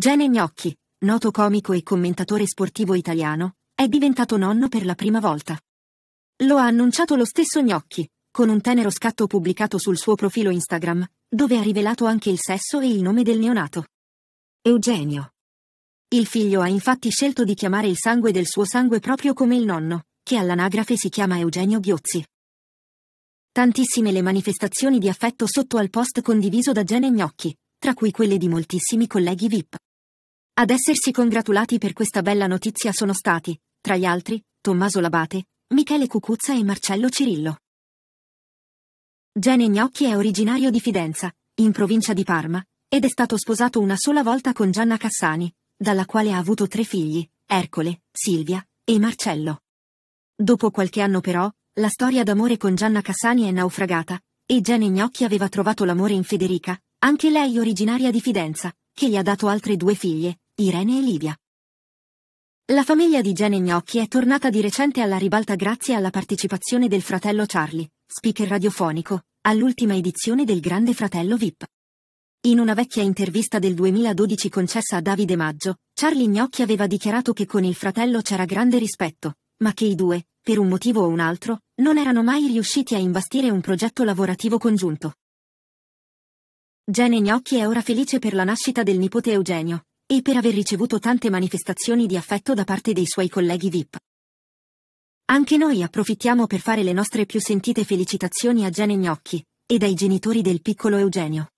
Gene Gnocchi, noto comico e commentatore sportivo italiano, è diventato nonno per la prima volta. Lo ha annunciato lo stesso Gnocchi, con un tenero scatto pubblicato sul suo profilo Instagram, dove ha rivelato anche il sesso e il nome del neonato. Eugenio. Il figlio ha infatti scelto di chiamare il sangue del suo sangue proprio come il nonno, che all'anagrafe si chiama Eugenio Ghiozzi. Tantissime le manifestazioni di affetto sotto al post condiviso da Gene Gnocchi, tra cui quelle di moltissimi colleghi VIP. Ad essersi congratulati per questa bella notizia sono stati, tra gli altri, Tommaso Labate, Michele Cucuzza e Marcello Cirillo. Gene Gnocchi è originario di Fidenza, in provincia di Parma, ed è stato sposato una sola volta con Gianna Cassani, dalla quale ha avuto tre figli, Ercole, Silvia e Marcello. Dopo qualche anno però, la storia d'amore con Gianna Cassani è naufragata, e Gene Gnocchi aveva trovato l'amore in Federica, anche lei originaria di Fidenza, che gli ha dato altre due figlie, Irene e Livia. La famiglia di Gene Gnocchi è tornata di recente alla ribalta grazie alla partecipazione del fratello Charlie, speaker radiofonico, all'ultima edizione del Grande Fratello VIP. In una vecchia intervista del 2012 concessa a Davide Maggio, Charlie Gnocchi aveva dichiarato che con il fratello c'era grande rispetto, ma che i due, per un motivo o un altro, non erano mai riusciti a imbastire un progetto lavorativo congiunto. Gene Gnocchi è ora felice per la nascita del nipote Eugenio, e per aver ricevuto tante manifestazioni di affetto da parte dei suoi colleghi VIP. Anche noi approfittiamo per fare le nostre più sentite felicitazioni a Gene Gnocchi ed ai genitori del piccolo Eugenio.